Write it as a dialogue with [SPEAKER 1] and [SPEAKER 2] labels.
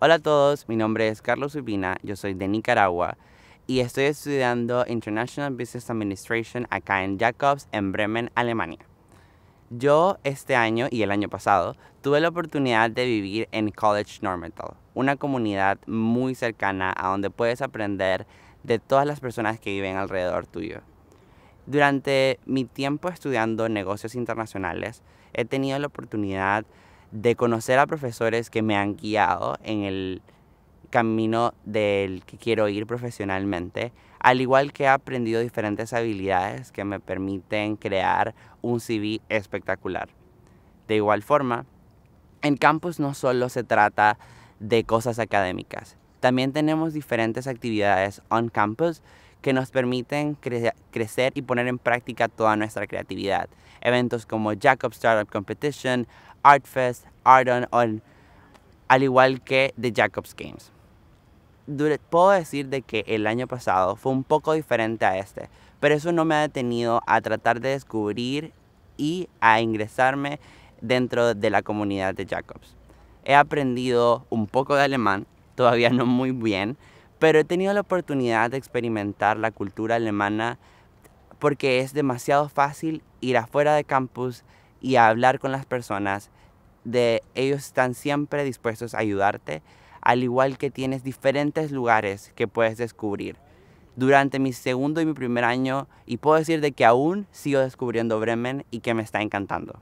[SPEAKER 1] Hola a todos, mi nombre es Carlos Urbina, yo soy de Nicaragua y estoy estudiando International Business Administration acá en Jacobs, en Bremen, Alemania. Yo este año y el año pasado tuve la oportunidad de vivir en College NorMetal, una comunidad muy cercana a donde puedes aprender de todas las personas que viven alrededor tuyo. Durante mi tiempo estudiando negocios internacionales, he tenido la oportunidad de conocer a profesores que me han guiado en el camino del que quiero ir profesionalmente, al igual que he aprendido diferentes habilidades que me permiten crear un CV espectacular. De igual forma, en campus no solo se trata de cosas académicas, también tenemos diferentes actividades on campus que nos permiten crecer y poner en práctica toda nuestra creatividad. Eventos como Jacobs Startup Competition, Artfest, Art on, al igual que The Jacobs Games. puedo decir de que el año pasado fue un poco diferente a este, pero eso no me ha detenido a tratar de descubrir y a ingresarme dentro de la comunidad de Jacobs. He aprendido un poco de alemán, todavía no muy bien, pero he tenido la oportunidad de experimentar la cultura alemana porque es demasiado fácil ir afuera de campus y hablar con las personas. De, ellos están siempre dispuestos a ayudarte, al igual que tienes diferentes lugares que puedes descubrir. Durante mi segundo y mi primer año, y puedo decir de que aún sigo descubriendo Bremen y que me está encantando.